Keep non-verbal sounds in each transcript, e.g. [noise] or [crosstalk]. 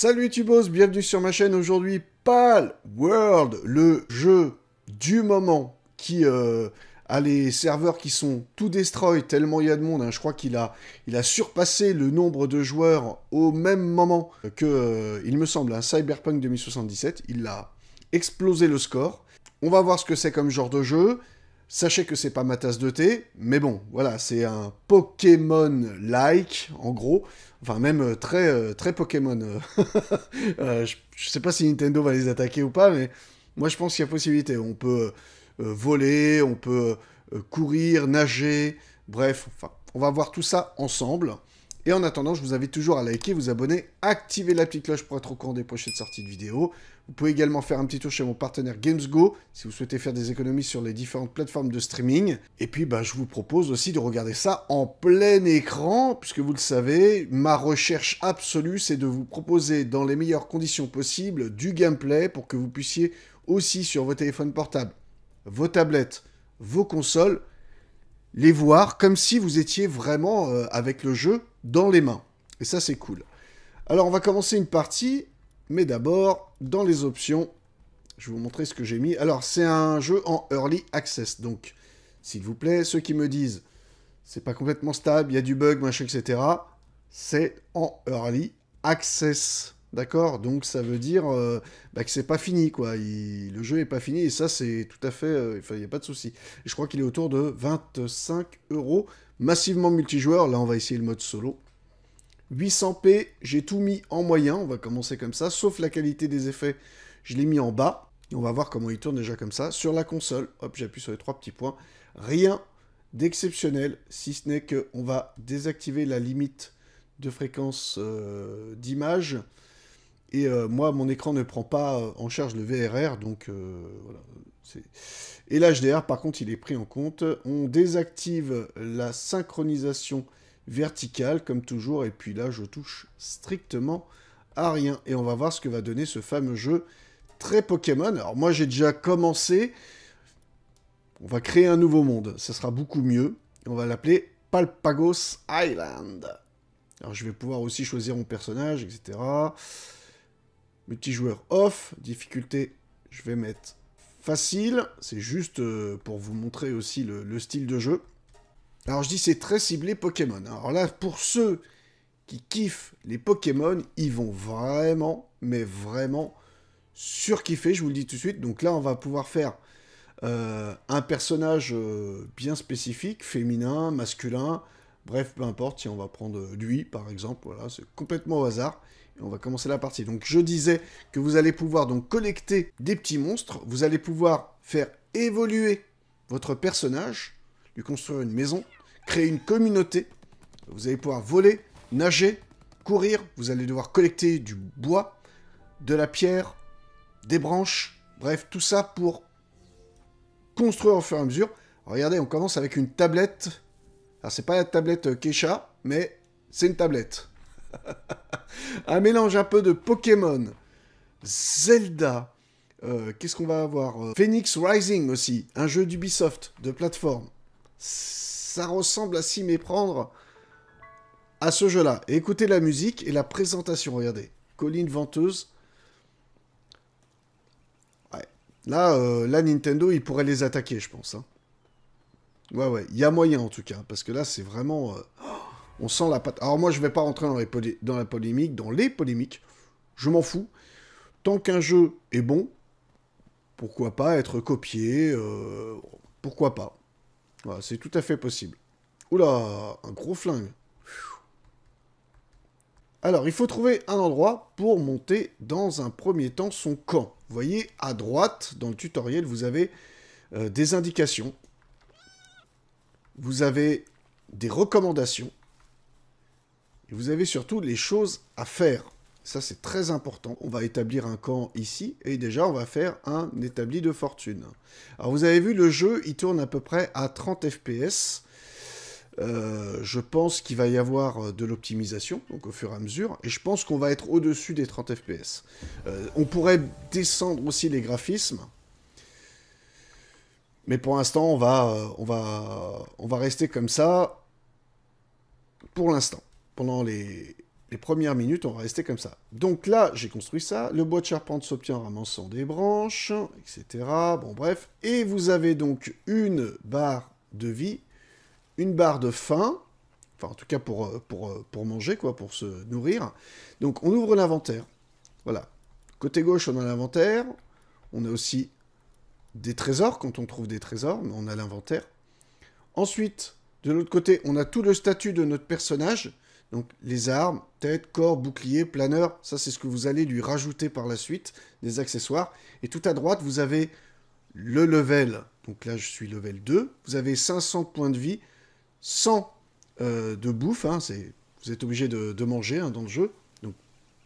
Salut boss, bienvenue sur ma chaîne. Aujourd'hui, PAL World, le jeu du moment qui euh, a les serveurs qui sont tout destroy tellement il y a de monde. Hein. Je crois qu'il a, il a surpassé le nombre de joueurs au même moment que, euh, il me semble, un hein, Cyberpunk 2077. Il a explosé le score. On va voir ce que c'est comme genre de jeu. Sachez que c'est pas ma tasse de thé, mais bon, voilà, c'est un Pokémon-like, en gros. Enfin, même euh, très, euh, très Pokémon. Euh, [laughs] je, sais pas si Nintendo va les attaquer ou pas, mais moi je pense qu'il y a possibilité. On peut voler, on peut courir, nager, bref, enfin, on va voir tout ça ensemble. Et en attendant, je vous invite toujours à liker, vous abonner, activer la petite cloche pour être au courant des prochaines sorties de vidéos. Vous pouvez également faire un petit tour chez mon partenaire GamesGo si vous souhaitez faire des économies sur les différentes plateformes de streaming. Et puis, bah, je vous propose aussi de regarder ça en plein écran, puisque vous le savez, ma recherche absolue, c'est de vous proposer dans les meilleures conditions possibles du gameplay pour que vous puissiez aussi sur vos téléphones portables, vos tablettes, vos consoles, les voir comme si vous étiez vraiment euh, avec le jeu dans les mains. Et ça, c'est cool. Alors, on va commencer une partie, mais d'abord, dans les options, je vais vous montrer ce que j'ai mis. Alors, c'est un jeu en early access. Donc, s'il vous plaît, ceux qui me disent c'est pas complètement stable, il y a du bug, machin, etc., c'est en early access. D'accord Donc, ça veut dire euh, bah, que c'est pas fini, quoi. Le jeu est pas fini et ça, c'est tout à fait. Euh, il n'y a pas de souci. Je crois qu'il est autour de 25 euros. Massivement multijoueur. Là, on va essayer le mode solo. 800p, j'ai tout mis en moyen, on va commencer comme ça, sauf la qualité des effets, je l'ai mis en bas. Et on va voir comment il tourne déjà comme ça. Sur la console, hop, j'appuie sur les trois petits points. Rien d'exceptionnel, si ce n'est qu'on va désactiver la limite de fréquence euh, d'image. Et euh, moi, mon écran ne prend pas euh, en charge le VRR, donc voilà. Et l'HDR, par contre, il est pris en compte. On désactive la synchronisation Vertical comme toujours. Et puis là, je touche strictement à rien. Et on va voir ce que va donner ce fameux jeu très Pokémon. Alors moi, j'ai déjà commencé. On va créer un nouveau monde. Ça sera beaucoup mieux. On va l'appeler Palpagos Island. Alors je vais pouvoir aussi choisir mon personnage, etc. Multijoueur off. Difficulté, je vais mettre facile. C'est juste euh, pour vous montrer aussi le style de jeu. Alors je dis c'est très ciblé Pokémon. Hein. Alors là, pour ceux qui kiffent les Pokémon, ils vont vraiment, mais vraiment surkiffer, je vous le dis tout de suite. Donc là, on va pouvoir faire euh, un personnage euh, bien spécifique, féminin, masculin, bref, peu importe, si on va prendre euh, lui, par exemple, voilà, c'est complètement au hasard. Et on va commencer la partie. Donc je disais que vous allez pouvoir donc collecter des petits monstres, vous allez pouvoir faire évoluer votre personnage, lui construire une maison, créer une communauté. Vous allez pouvoir voler, nager, courir. Vous allez devoir collecter du bois, de la pierre, des branches. Bref, tout ça pour construire au fur et à mesure. Regardez, on commence avec une tablette. Alors, c'est pas la tablette euh, Keisha, mais c'est une tablette. [laughs] un mélange un peu de Pokémon, Zelda. Euh, qu'est-ce qu'on va avoir euh, Phoenix Rising aussi, un jeu d'Ubisoft de plateforme ça ressemble à s'y méprendre à ce jeu-là. Écoutez la musique et la présentation, regardez. Colline venteuse. Ouais. Là, euh, là, Nintendo, il pourrait les attaquer, je pense. Hein. Ouais, ouais, il y a moyen en tout cas, parce que là, c'est vraiment... Euh, on sent la patte. Alors moi, je vais pas rentrer dans, les dans la polémique, dans les polémiques. Je m'en fous. Tant qu'un jeu est bon, pourquoi pas être copié euh, Pourquoi pas c'est tout à fait possible. Oula, un gros flingue. Alors, il faut trouver un endroit pour monter dans un premier temps son camp. Vous voyez, à droite, dans le tutoriel, vous avez euh, des indications. Vous avez des recommandations. Et vous avez surtout les choses à faire. Ça, c'est très important. On va établir un camp ici, et déjà, on va faire un établi de fortune. Alors, vous avez vu, le jeu, il tourne à peu près à 30 FPS. Euh, je pense qu'il va y avoir euh, de l'optimisation, donc au fur et à mesure, et je pense qu'on va être au-dessus des 30 FPS. Euh, on pourrait descendre aussi les graphismes, mais pour l'instant, on va, on, va, on va rester comme ça, pour l'instant, pendant les, les premières minutes, on va rester comme ça. Donc là, j'ai construit ça. Le bois de charpente s'obtient en ramassant des branches, etc. Bon, bref. Et vous avez donc une barre de vie, une barre de faim, enfin, en tout cas pour, euh, pour, euh, pour manger, quoi, pour se nourrir. Donc, on ouvre l'inventaire. Voilà. Côté gauche, on a l'inventaire. On a aussi des trésors, quand on trouve des trésors, on a l'inventaire. Ensuite, de l'autre côté, on a tout le statut de notre personnage. Donc les armes, tête, corps, bouclier, planeur, ça c'est ce que vous allez lui rajouter par la suite, des accessoires. Et tout à droite, vous avez le level. Donc là, je suis level 2. Vous avez 500 points de vie, 100 euh, de bouffe. Hein, vous êtes obligé de, manger hein, dans le jeu. Donc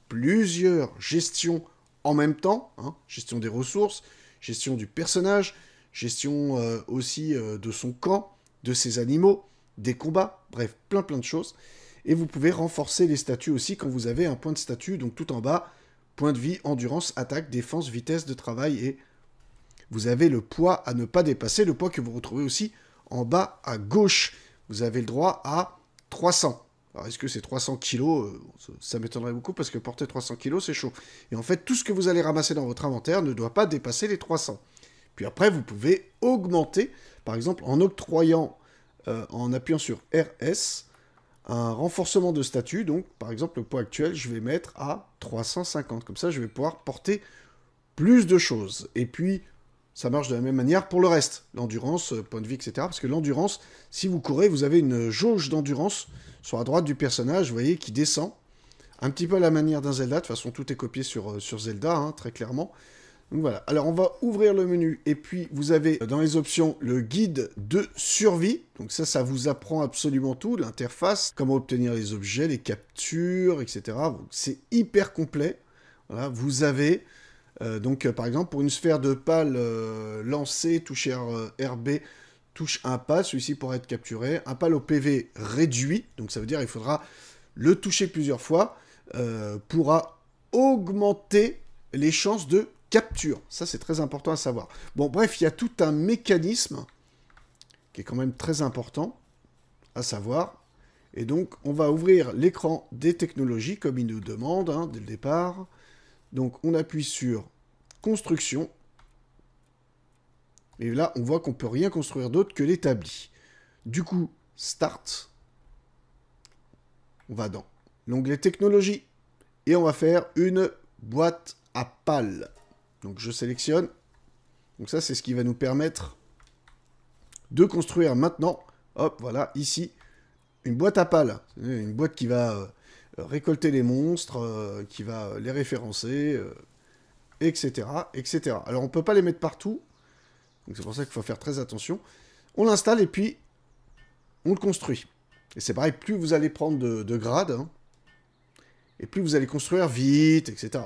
plusieurs gestions en même temps. Hein, gestion des ressources, gestion du personnage, gestion euh, aussi euh, de son camp, de ses animaux, des combats, bref, plein plein de choses. Et vous pouvez renforcer les statuts aussi quand vous avez un point de statut, donc tout en bas, point de vie, endurance, attaque, défense, vitesse de travail et vous avez le poids à ne pas dépasser, le poids que vous retrouvez aussi en bas à gauche. Vous avez le droit à 300. Alors est-ce que c'est 300 kilos Ça m'étonnerait beaucoup parce que porter 300 kilos c'est chaud. Et en fait tout ce que vous allez ramasser dans votre inventaire ne doit pas dépasser les 300. Puis après vous pouvez augmenter, par exemple en octroyant, euh, en appuyant sur RS, un renforcement de statut. Donc, par exemple, le poids actuel, je vais mettre à 350. Comme ça, je vais pouvoir porter plus de choses. Et puis, ça marche de la même manière pour le reste. L'endurance, euh, point de vie, etc. Parce que l'endurance, si vous courez, vous avez une jauge d'endurance sur la droite du personnage, vous voyez, qui descend. Un petit peu à la manière d'un Zelda. De toute façon, tout est copié sur, euh, sur Zelda, hein, très clairement. Donc voilà, alors on va ouvrir le menu et puis vous avez dans les options le guide de survie. Donc ça, ça vous apprend absolument tout, l'interface, comment obtenir les objets, les captures, etc. C'est hyper complet. Voilà, vous avez euh, donc euh, par exemple pour une sphère de pal euh, lancée, touche RB, touche un pas, celui-ci pourra être capturé. Un pal au PV réduit, donc ça veut dire il faudra le toucher plusieurs fois, pourra augmenter les chances de capture. Ça, c'est très important à savoir. Bon, bref, il y a tout un mécanisme qui est quand même très important à savoir. Et donc, on va ouvrir l'écran des technologies comme il nous demande hein, dès le départ. Donc, on appuie sur construction. Et là, on voit qu'on peut rien construire d'autre que l'établi. Du coup, Start. On va dans l'onglet Technologie. Et on va faire une boîte à pales. Donc je sélectionne. Donc ça, c'est ce qui va nous permettre de construire maintenant, hop, voilà, ici, une boîte à pales. Une boîte qui va euh, récolter les monstres, euh, qui va les référencer, etc., euh, etc. Alors on ne peut pas les mettre partout, donc c'est pour ça qu'il faut faire très attention. On l'installe et puis on le construit. Et c'est pareil, plus vous allez prendre de, grades, hein, et plus vous allez construire vite, etc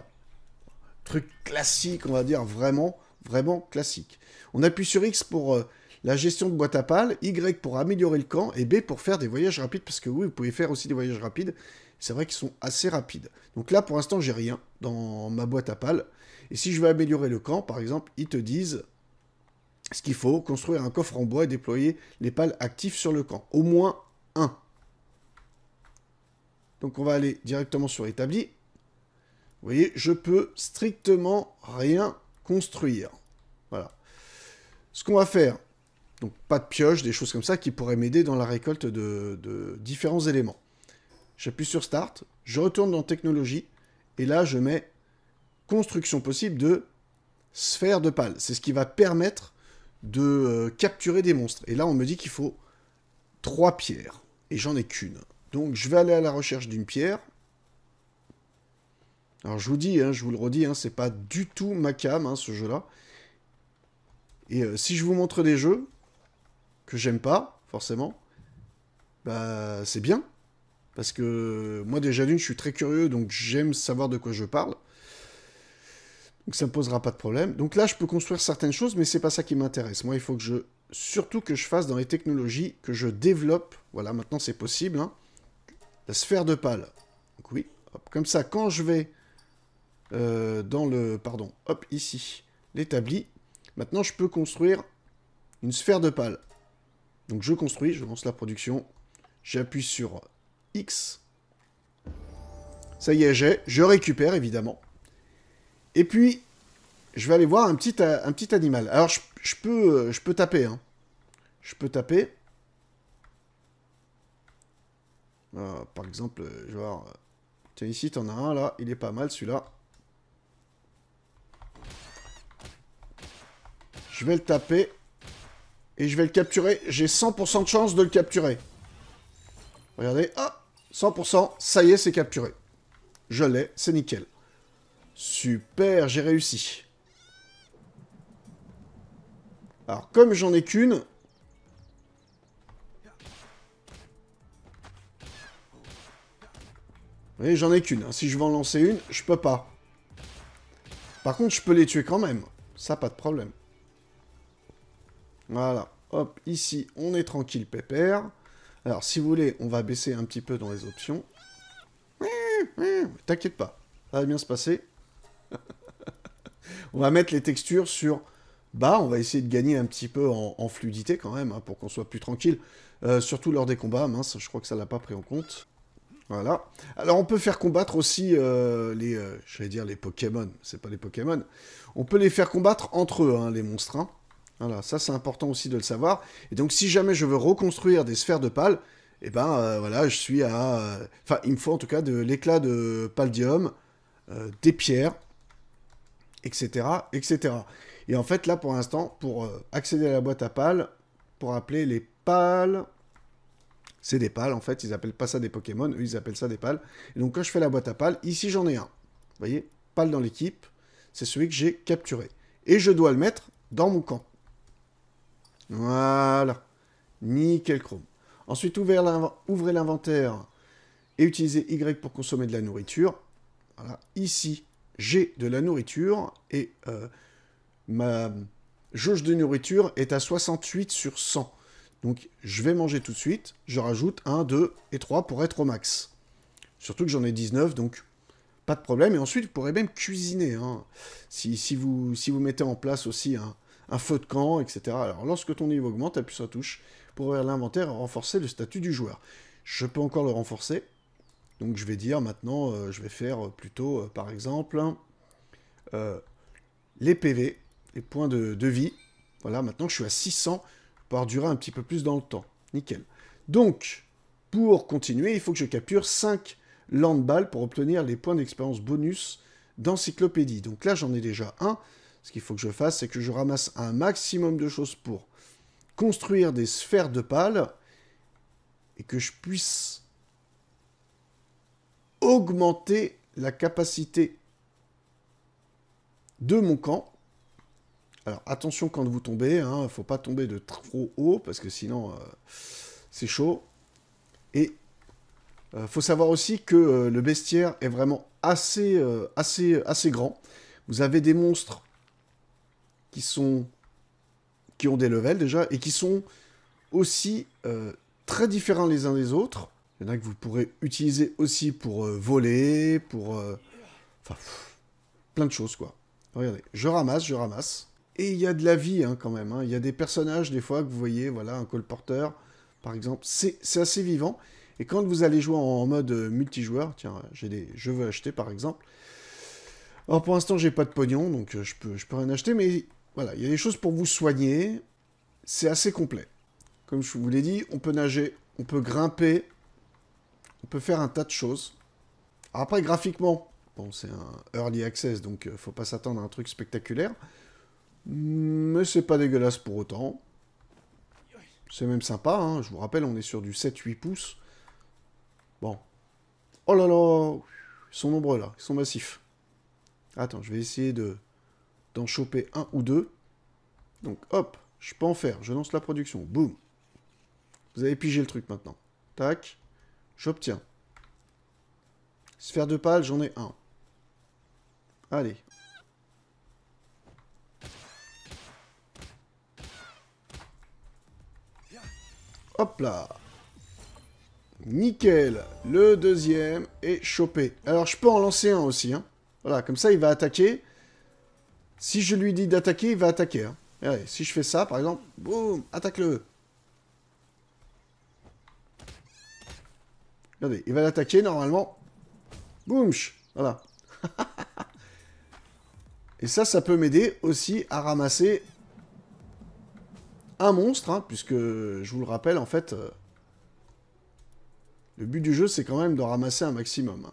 truc classique, on va dire, vraiment, vraiment classique. On appuie sur X pour euh, la gestion de boîte à pales, Y pour améliorer le camp, et B pour faire des voyages rapides, parce que oui, vous pouvez faire aussi des voyages rapides, c'est vrai qu'ils sont assez rapides. Donc là, pour l'instant, j'ai rien dans ma boîte à pales, et si je veux améliorer le camp, par exemple, ils te disent ce qu'il faut, construire un coffre en bois et déployer les pales actifs sur le camp, au moins un. Donc on va aller directement sur établi, vous voyez, je peux strictement rien construire. Voilà. Ce qu'on va faire, donc pas de pioche, des choses comme ça qui pourraient m'aider dans la récolte de, différents éléments. J'appuie sur Start, je retourne dans Technologie, et là je mets Construction possible de sphère de pales. C'est ce qui va permettre de euh, capturer des monstres. Et là on me dit qu'il faut trois pierres, et j'en ai qu'une. Donc je vais aller à la recherche d'une pierre, alors je vous dis, hein, je vous le redis, hein, c'est pas du tout ma cam, hein, ce jeu-là. Et euh, si je vous montre des jeux que j'aime pas, forcément, bah c'est bien. Parce que moi déjà d'une, je suis très curieux, donc j'aime savoir de quoi je parle. Donc ça ne me posera pas de problème. Donc là, je peux construire certaines choses, mais c'est pas ça qui m'intéresse. Moi, il faut que je... Surtout que je fasse dans les technologies, que je développe. Voilà, maintenant c'est possible. Hein, la sphère de pâle. Donc oui, comme ça, quand je vais euh, dans le... Pardon, hop, ici, l'établi. Maintenant, je peux construire une sphère de pales. Donc je construis, je lance la production, j'appuie sur X. Ça y est, j'ai, je récupère évidemment. Et puis, je vais aller voir un petit, un petit animal. Alors, je, peux, je peux taper. Hein. Je peux taper. Ah, par exemple, je vais voir... Tiens, ici, t'en as un, là. Il est pas mal, celui-là. Je vais le taper. Et je vais le capturer. J'ai 100% de chance de le capturer. Regardez. Ah 100%. Ça y est, c'est capturé. Je l'ai. C'est nickel. Super, j'ai réussi. Alors, comme j'en ai qu'une... Oui, j'en ai qu'une. Si je veux en lancer une, je peux pas. Par contre, je peux les tuer quand même. Ça, pas de problème. Voilà, hop, ici, on est tranquille, pépère. Alors, si vous voulez, on va baisser un petit peu dans les options. T'inquiète pas, ça va bien se passer. [laughs] on va mettre les textures sur bas, on va essayer de gagner un petit peu en, fluidité quand même, hein, pour qu'on soit plus tranquille. Euh, surtout lors des combats, mince, je crois que ça l'a pas pris en compte. Voilà. Alors on peut faire combattre aussi euh, les, euh, je vais dire les Pokémon, c'est pas les Pokémon. On peut les faire combattre entre eux, hein, les monstres. Hein. Voilà, ça c'est important aussi de le savoir. Et donc si jamais je veux reconstruire des sphères de pales, et eh ben euh, voilà, je suis à... Euh, enfin, il me faut en tout cas de l'éclat de paldium, euh, des pierres, etc., etc. Et en fait, là, pour l'instant, pour accéder à la boîte à pales, pour appeler les pâles... C'est des pales, en fait, ils appellent pas ça des Pokémon, eux, ils appellent ça des pales. Et donc, quand je fais la boîte à pales, ici, j'en ai un. Vous voyez Pâle dans l'équipe, c'est celui que j'ai capturé. Et je dois le mettre dans mon camp. Voilà. Nickel chrome. Ensuite, ouvrez l'inventaire et utilisez Y pour consommer de la nourriture. Ici, j'ai de la nourriture et euh, ma jauge de nourriture est à 68 sur 100. Donc, je vais manger tout de suite. Je rajoute 1, 2 et 3 pour être au max. Surtout que j'en ai 19, donc pas de problème. Et ensuite, vous pourrez même cuisiner. Hein. Si, vous, si vous mettez en place aussi un un feu de camp, etc. Alors lorsque ton niveau augmente, appuie sur la touche pour ouvrir l'inventaire et renforcer le statut du joueur. Je peux encore le renforcer. Donc je vais dire maintenant, euh, je vais faire plutôt, euh, par exemple, euh, les PV, les points de, vie. Voilà, maintenant je suis à 600, pouvoir durer un petit peu plus dans le temps. Nickel. Donc, pour continuer, il faut que je capture 5 land pour obtenir les points d'expérience bonus d'encyclopédie. Donc là, j'en ai déjà un. Ce qu'il faut que je fasse, c'est que je ramasse un maximum de choses pour construire des sphères de pales et que je puisse augmenter la capacité de mon camp. Alors attention quand vous tombez, il hein, faut pas tomber de trop haut parce que sinon euh, c'est chaud. Et il euh, faut savoir aussi que euh, le bestiaire est vraiment assez, assez, assez grand. Vous avez des monstres qui sont qui ont des levels déjà et qui sont aussi euh, très différents les uns des autres. Il y en a que vous pourrez utiliser aussi pour euh, voler, pour euh, enfin plein de choses quoi. Regardez, je ramasse, je ramasse. Et il y a de la vie hein, quand même. Hein. Il y a des personnages des fois que vous voyez, voilà, un colporteur par exemple. C'est assez vivant. Et quand vous allez jouer en, mode multijoueur, tiens, j'ai des, jeux veux acheter par exemple. Alors pour l'instant j'ai pas de pognon, donc je peux, je peux rien acheter, mais voilà, il y a des choses pour vous soigner. C'est assez complet. Comme je vous l'ai dit, on peut nager, on peut grimper, on peut faire un tas de choses. après, graphiquement, bon, c'est un early access, donc euh, faut pas s'attendre à un truc spectaculaire. Mais c'est pas dégueulasse pour autant. C'est même sympa, hein. je vous rappelle, on est sur du 7-8 pouces. Bon. Oh là là Ils sont nombreux là, ils sont massifs. Attends, je vais essayer de d'en choper un ou deux. Donc hop, je peux en faire, je lance la production, boum. Vous avez pigé le truc maintenant. Tac, j'obtiens. Sphère de pâle, j'en ai un. Allez. Hop là Nickel Le deuxième est chopé. Alors, je peux en lancer un aussi. Hein. Voilà, comme ça, il va attaquer. Si je lui dis d'attaquer, il va attaquer. Hein. si je fais ça, par exemple, boum, attaque-le. Regardez, il va l'attaquer normalement. Boum, voilà. [laughs] Et ça, ça peut m'aider aussi à ramasser un monstre, hein, puisque je vous le rappelle, en fait, euh, le but du jeu, c'est quand même de ramasser un maximum. Hein.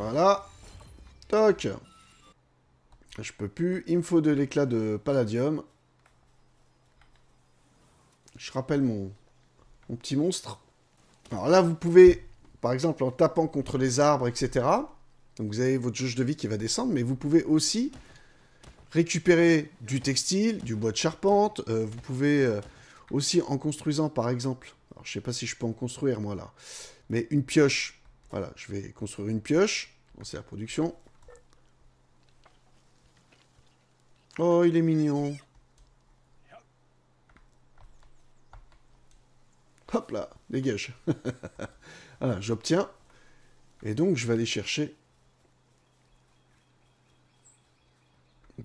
Voilà. Toc. Je peux plus. Il me faut de l'éclat de palladium. Je rappelle mon, petit monstre. Alors là, vous pouvez, par exemple, en tapant contre les arbres, etc. Donc vous avez votre jauge de vie qui va descendre, mais vous pouvez aussi récupérer du textile, du bois de charpente. Euh, vous pouvez euh, aussi, en construisant, par exemple... Alors, je sais pas si je peux en construire, moi, là. Mais une pioche, voilà, je vais construire une pioche. sait la production. Oh, il est mignon. Hop là, dégage. [laughs] voilà, j'obtiens. Et donc, je vais aller chercher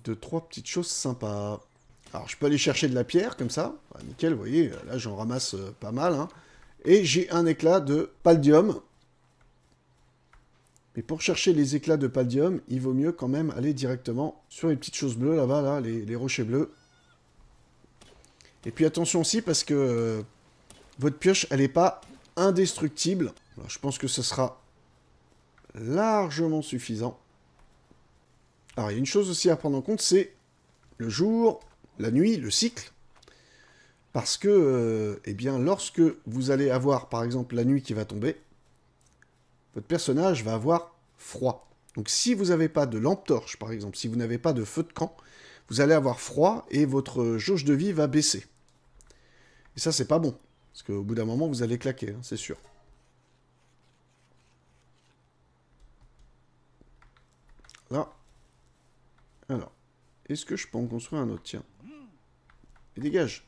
deux, trois petites choses sympas. Alors, je peux aller chercher de la pierre, comme ça. nickel, vous voyez, là, j'en ramasse euh, pas mal. Hein. Et j'ai un éclat de palladium. Mais pour chercher les éclats de palladium, il vaut mieux quand même aller directement sur les petites choses bleues là-bas, là, les, rochers bleus. Et puis attention aussi parce que euh, votre pioche, elle n'est pas indestructible. je pense que ce sera largement suffisant. Alors, il y a une chose aussi à prendre en compte, c'est le jour, la nuit, le cycle. Parce que, euh, eh bien, lorsque vous allez avoir, par exemple, la nuit qui va tomber, votre personnage va avoir froid. Donc si vous n'avez pas de lampe torche, par exemple, si vous n'avez pas de feu de camp, vous allez avoir froid et votre jauge de vie va baisser. Et ça, c'est pas bon. Parce qu'au bout d'un moment, vous allez claquer, hein, c'est sûr. Là. Alors. Est-ce que je peux en construire un autre Tiens. Et dégage.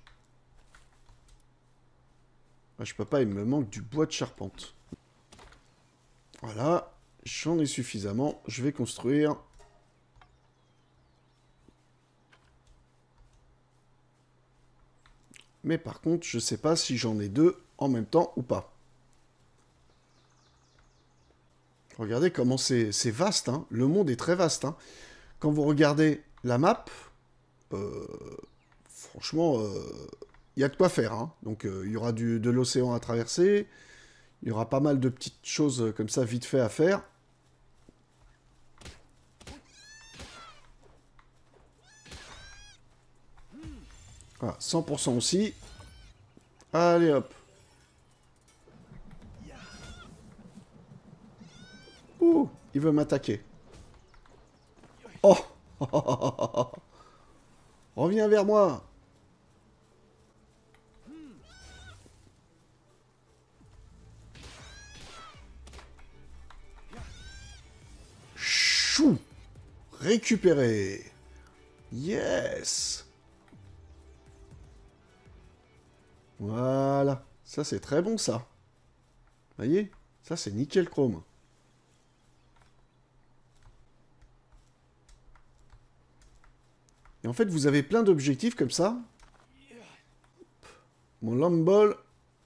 Ah, je peux pas, il me manque du bois de charpente. Voilà, j'en ai suffisamment. Je vais construire... Mais par contre, je ne sais pas si j'en ai deux en même temps ou pas. Regardez comment c'est vaste. Hein. Le monde est très vaste. Hein. Quand vous regardez la map, euh, franchement, il euh, n'y y a de quoi faire. Hein. Donc, il euh, y aura de l'océan à traverser. Il y aura pas mal de petites choses euh, comme ça vite fait à faire. Ah, 100% aussi. Allez hop. Ouh, il veut m'attaquer. Oh [laughs] Reviens vers moi Récupérer, Yes Voilà. Ça, c'est très bon, ça. Voyez Ça, c'est nickel chrome. Et en fait, vous avez plein d'objectifs comme ça. Mon Lambol,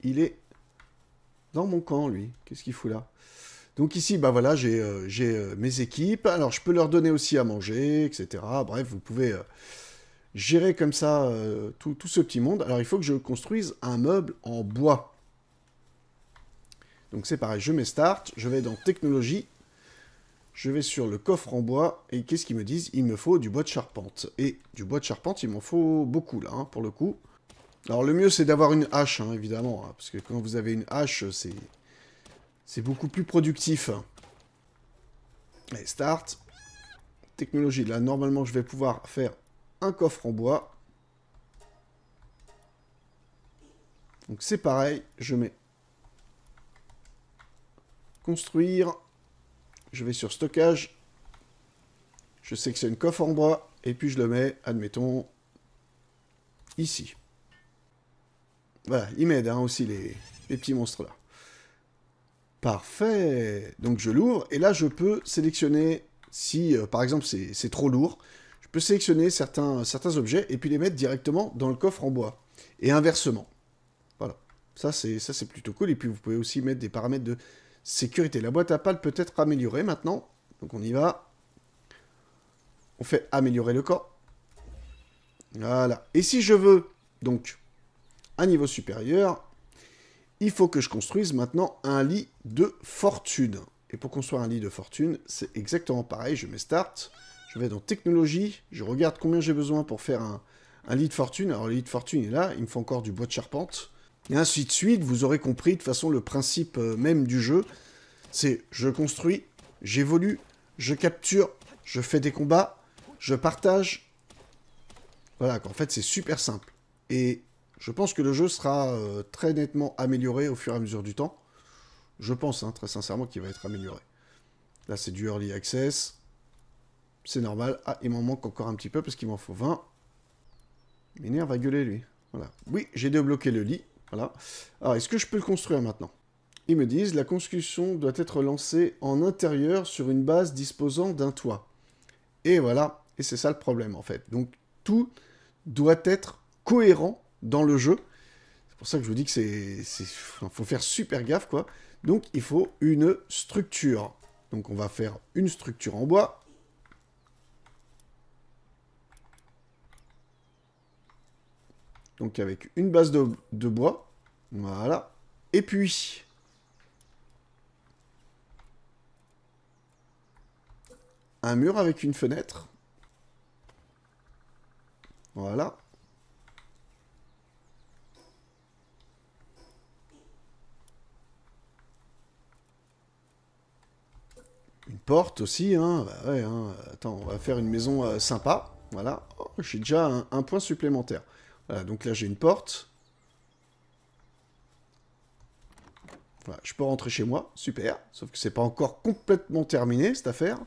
il est dans mon camp, lui. Qu'est-ce qu'il fout là donc ici, bah voilà, j'ai euh, euh, mes équipes. Alors, je peux leur donner aussi à manger, etc. Bref, vous pouvez euh, gérer comme ça tout, ce petit monde. Alors, il faut que je construise un meuble en bois. Donc, c'est pareil, je mets Start, je vais dans Technologie, je vais sur le coffre en bois, et qu'est-ce qu'ils me disent Il me faut du bois de charpente. Et du bois de charpente, il m'en faut beaucoup, là, hein, pour le coup. Alors, le mieux, c'est d'avoir une hache, hein, évidemment, hein, parce que quand vous avez une hache, c'est c'est beaucoup plus productif. Allez, start. Technologie. Là, normalement, je vais pouvoir faire un coffre en bois. Donc c'est pareil, je mets construire. Je vais sur stockage. Je sélectionne coffre en bois. Et puis je le mets, admettons, ici. Voilà, il m'aide hein, aussi les petits monstres là. Parfait. Donc je l'ouvre et là je peux sélectionner si euh, par exemple c'est trop lourd. Je peux sélectionner certains, certains objets et puis les mettre directement dans le coffre en bois. Et inversement. Voilà. Ça c'est ça c'est plutôt cool. Et puis vous pouvez aussi mettre des paramètres de sécurité. La boîte à pales peut être améliorée maintenant. Donc on y va. On fait améliorer le corps. Voilà. Et si je veux donc un niveau supérieur, il faut que je construise maintenant un lit de fortune. Et pour construire un lit de fortune, c'est exactement pareil. Je mets Start, je vais dans Technologie, je regarde combien j'ai besoin pour faire un, lit de fortune. Alors le lit de fortune est là, il me faut encore du bois de charpente. Et ainsi de suite, vous aurez compris de façon le principe euh, même du jeu. C'est je construis, j'évolue, je capture, je fais des combats, je partage. Voilà, en fait c'est super simple. Et je pense que le jeu sera euh, très nettement amélioré au fur et à mesure du temps. Je pense, hein, très sincèrement, qu'il va être amélioré. Là, c'est du early access. C'est normal. Ah, il m'en manque encore un petit peu parce qu'il m'en faut 20. Miner va gueuler, lui. Voilà. Oui, j'ai débloqué le lit. Voilà. Alors, est-ce que je peux le construire maintenant Ils me disent, la construction doit être lancée en intérieur sur une base disposant d'un toit. Et voilà. Et c'est ça le problème, en fait. Donc, tout doit être cohérent dans le jeu. C'est pour ça que je vous dis que c'est, faut faire super gaffe, quoi. Donc, il faut une structure. Donc, on va faire une structure en bois. Donc, avec une base de, de bois. Voilà. Et puis... Un mur avec une fenêtre. Voilà. Une porte aussi, hein. Bah ouais, hein. Attends, on va faire une maison euh, sympa. Voilà. Oh, j'ai déjà un, point supplémentaire. Voilà, donc là j'ai une porte. Voilà, je peux rentrer chez moi, super. Sauf que c'est pas encore complètement terminé cette affaire.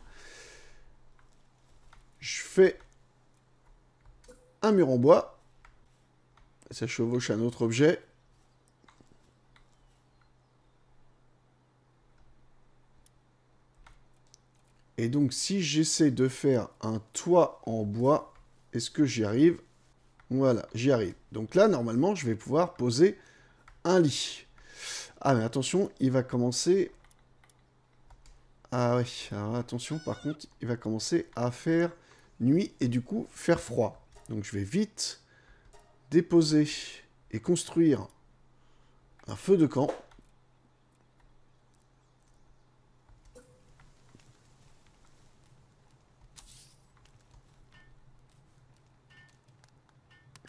Je fais un mur en bois. Ça chevauche un autre objet. Et donc, si j'essaie de faire un toit en bois, est-ce que j'y arrive Voilà, j'y arrive. Donc là, normalement, je vais pouvoir poser un lit. Ah, mais attention, il va commencer... Ah oui, attention, par contre, il va commencer à faire nuit et du coup, faire froid. Donc je vais vite déposer et construire un feu de camp.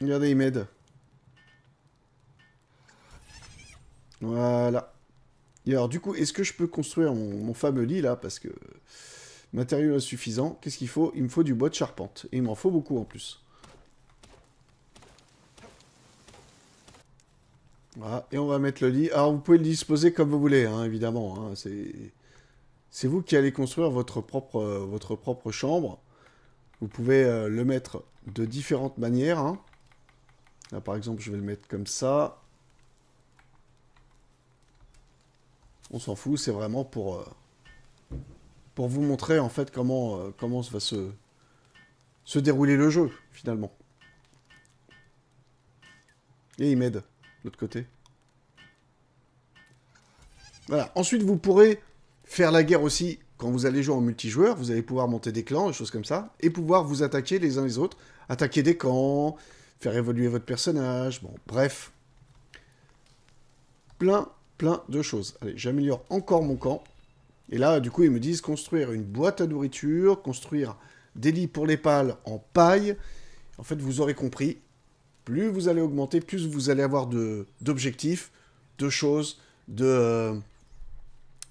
Regardez, il m'aide. Voilà. Et alors, du coup, est-ce que je peux construire mon, fameux lit, là Parce que... Matériaux suffisant. Qu'est-ce qu'il faut Il me faut du bois de charpente. Et il m'en faut beaucoup, en plus. Voilà. Et on va mettre le lit. Alors, vous pouvez le disposer comme vous voulez, hein, évidemment. Hein. C'est... vous qui allez construire votre propre, votre propre chambre. Vous pouvez euh, le mettre de différentes manières. Hein. Là, par exemple, je vais le mettre comme ça. On s'en fout, c'est vraiment pour, euh, pour vous montrer en fait comment, euh, va se, se dérouler le jeu, finalement. Et il m'aide, de l'autre côté. Voilà. Ensuite, vous pourrez faire la guerre aussi quand vous allez jouer en multijoueur. Vous allez pouvoir monter des clans, des choses comme ça, et pouvoir vous attaquer les uns les autres, attaquer des camps, faire évoluer votre personnage, bon, bref. Plein, plein de choses. Allez, j'améliore encore mon camp. Et là, du coup, ils me disent construire une boîte à nourriture, construire des lits pour les pales en paille. En fait, vous aurez compris, plus vous allez augmenter, plus vous allez avoir d'objectifs, de, choses, de... Euh,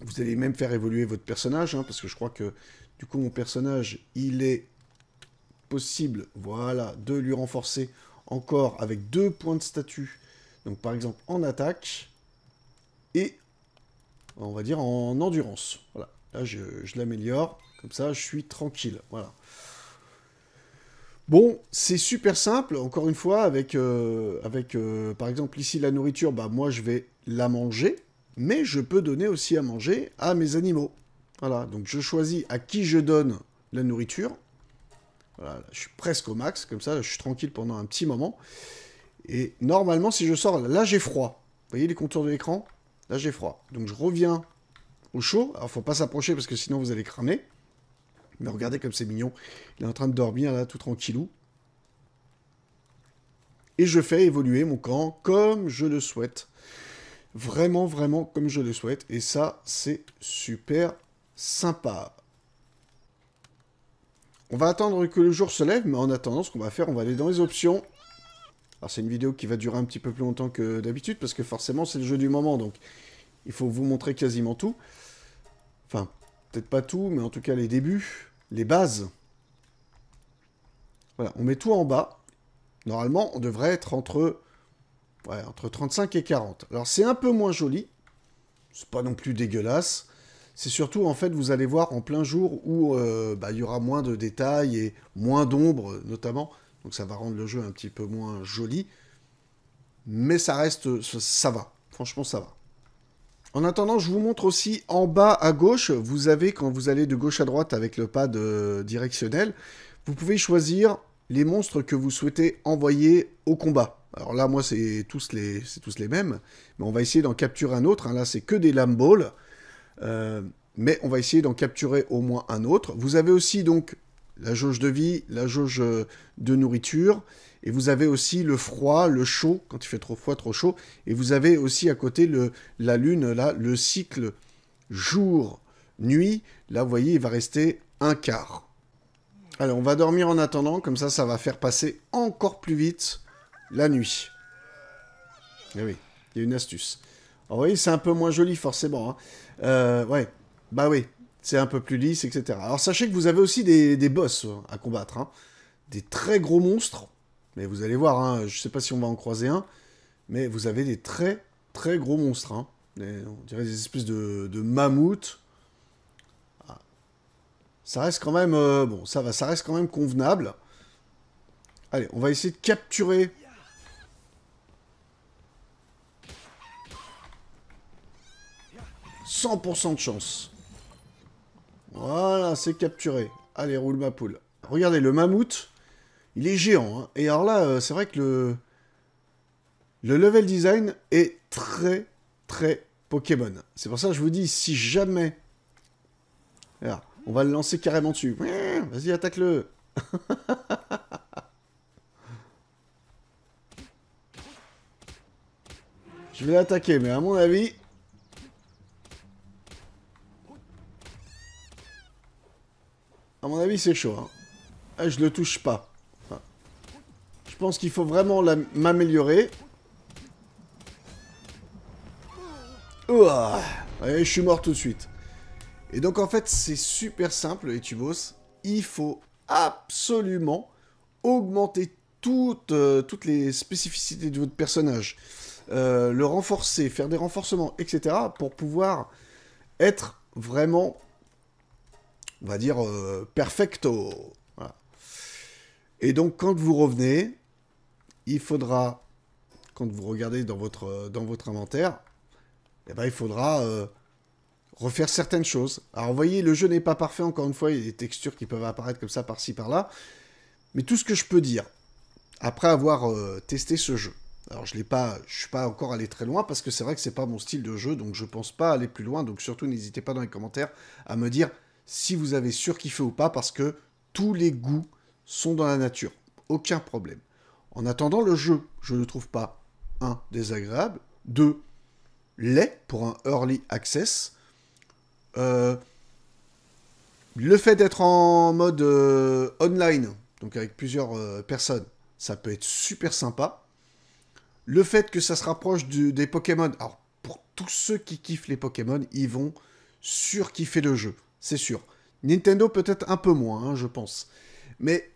vous allez même faire évoluer votre personnage, hein, parce que je crois que, du coup, mon personnage, il est possible, voilà, de lui renforcer encore avec deux points de statut. Donc par exemple en attaque et on va dire en endurance. Voilà, là je, l'améliore, comme ça je suis tranquille. Voilà. Bon, c'est super simple, encore une fois, avec, euh, avec euh, par exemple ici la nourriture, bah moi je vais la manger, mais je peux donner aussi à manger à mes animaux. Voilà, donc je choisis à qui je donne la nourriture, je suis presque au max, comme ça je suis tranquille pendant un petit moment. Et normalement, si je sors, là j'ai froid. Vous voyez les contours de l'écran Là j'ai froid. Donc je reviens au chaud. Alors faut pas s'approcher parce que sinon vous allez cramer. Mais regardez comme c'est mignon. Il est en train de dormir là, tout tranquillou. Et je fais évoluer mon camp comme je le souhaite. Vraiment, vraiment comme je le souhaite. Et ça, c'est super sympa. On va attendre que le jour se lève, mais en attendant, ce qu'on va faire, on va aller dans les options. Alors c'est une vidéo qui va durer un petit peu plus longtemps que d'habitude, parce que forcément c'est le jeu du moment, donc il faut vous montrer quasiment tout. Enfin, peut-être pas tout, mais en tout cas les débuts, les bases. Voilà, on met tout en bas. Normalement, on devrait être entre, ouais, entre 35 et 40. Alors c'est un peu moins joli, c'est pas non plus dégueulasse, c'est surtout en fait vous allez voir en plein jour où euh, bah, il y aura moins de détails et moins d'ombre notamment, donc ça va rendre le jeu un petit peu moins joli, mais ça reste, ça va, franchement ça va. En attendant, je vous montre aussi en bas à gauche, vous avez quand vous allez de gauche à droite avec le pad euh, directionnel, vous pouvez choisir les monstres que vous souhaitez envoyer au combat. Alors là, moi, c'est tous, les, tous les mêmes, mais on va essayer d'en capturer un autre. Hein, là, c'est que des lamboles. Euh, mais on va essayer d'en capturer au moins un autre. Vous avez aussi donc la jauge de vie, la jauge euh, de nourriture, et vous avez aussi le froid, le chaud, quand il fait trop froid, trop chaud, et vous avez aussi à côté le, la lune, là, le cycle jour-nuit, là vous voyez il va rester un quart. Alors, on va dormir en attendant, comme ça ça va faire passer encore plus vite la nuit. Mais eh oui, il y a une astuce. Alors vous voyez, c'est un peu moins joli forcément, hein. Euh, ouais, bah oui, c'est un peu plus lisse, etc. Alors sachez que vous avez aussi des, des boss hein, à combattre, hein. des très gros monstres, mais vous allez voir, hein, je sais pas si on va en croiser un, mais vous avez des très très gros monstres, hein. on dirait des espèces de, mammouths. Ah. Ça reste quand même, euh, bon, ça va, ça reste quand même convenable. Allez, on va essayer de capturer 100% de chance. Voilà, c'est capturé. Allez, roule ma poule. Regardez, le mammouth, il est géant. Hein. Et alors là, euh, c'est vrai que le... le level design est très, très Pokémon. C'est pour ça que je vous dis, si jamais... on va le lancer carrément dessus. Vas-y, attaque-le. [laughs] je vais l'attaquer, mais à mon avis, À mon avis, c'est chaud. Hein. Eh, je le touche pas. je pense qu'il faut vraiment m'améliorer. je suis mort tout de suite. Et donc, en fait, c'est super simple, les tubos. Il faut absolument augmenter toutes, euh, les spécificités de votre personnage. Euh, le renforcer, faire des renforcements, etc. pour pouvoir être vraiment on va dire, euh, perfecto. Et donc, quand vous revenez, il faudra, quand vous regardez dans votre, dans votre inventaire, eh ben, il faudra euh, refaire certaines choses. Alors, vous voyez, le jeu n'est pas parfait, encore une fois, il y a des textures qui peuvent apparaître comme ça, par-ci, par-là. Mais tout ce que je peux dire, après avoir euh, testé ce jeu, alors je ne suis pas encore allé très loin parce que c'est vrai que ce n'est pas mon style de jeu, donc je ne pense pas aller plus loin. Donc surtout n'hésitez pas dans les commentaires à me dire si vous avez surkiffé ou pas, parce que tous les goûts sont dans la nature. Aucun problème. En attendant, le jeu, je ne trouve pas, un, désagréable, deux, laid pour un early access. Euh, le fait d'être en mode euh, online, donc avec plusieurs euh, personnes, ça peut être super sympa. Le fait que ça se rapproche des Pokémon, alors pour tous ceux qui kiffent les Pokémon, ils vont surkiffer le jeu c'est sûr. Nintendo peut-être un peu moins, hein, je pense. Mais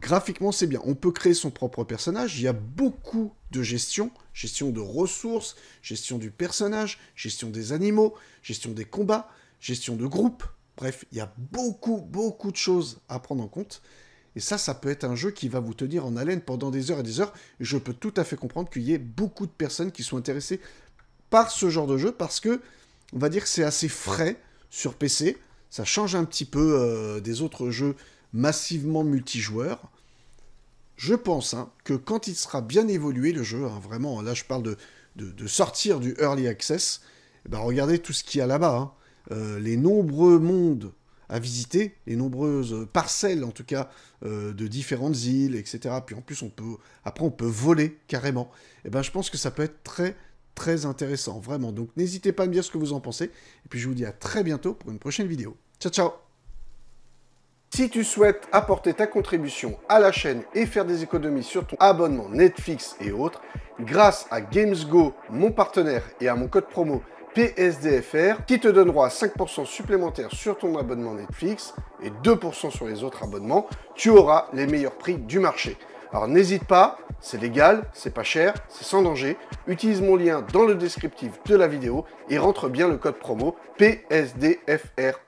graphiquement, c'est bien. On peut créer son propre personnage. Il y a beaucoup de gestion. Gestion de ressources, gestion du personnage, gestion des animaux, gestion des combats, gestion de groupe. Bref, il y a beaucoup, beaucoup de choses à prendre en compte. Et ça, ça peut être un jeu qui va vous tenir en haleine pendant des heures et des heures. je peux tout à fait comprendre qu'il y ait beaucoup de personnes qui sont intéressées par ce genre de jeu parce que, on va dire que c'est assez frais sur PC. Ça change un petit peu euh, des autres jeux massivement multijoueurs. Je pense hein, que quand il sera bien évolué le jeu, hein, vraiment, là je parle de, sortir du early access, eh ben regardez tout ce qu'il y a là-bas. Hein. Euh, les nombreux mondes à visiter, les nombreuses parcelles en tout cas euh, de différentes îles, etc. Puis en plus on peut, après on peut voler carrément. Et eh ben je pense que ça peut être très très intéressant, vraiment. Donc n'hésitez pas à me dire ce que vous en pensez. Et puis je vous dis à très bientôt pour une prochaine vidéo. Ciao, ciao si tu souhaites apporter ta contribution à la chaîne et faire des économies sur ton abonnement Netflix et autres, grâce à GamesGo, mon partenaire, et à mon code promo PSDFR, qui te donnera 5% supplémentaire sur ton abonnement Netflix et 2% sur les autres abonnements, tu auras les meilleurs prix du marché. Alors n'hésite pas, c'est légal, c'est pas cher, c'est sans danger. Utilise mon lien dans le descriptif de la vidéo et rentre bien le code promo PSDFR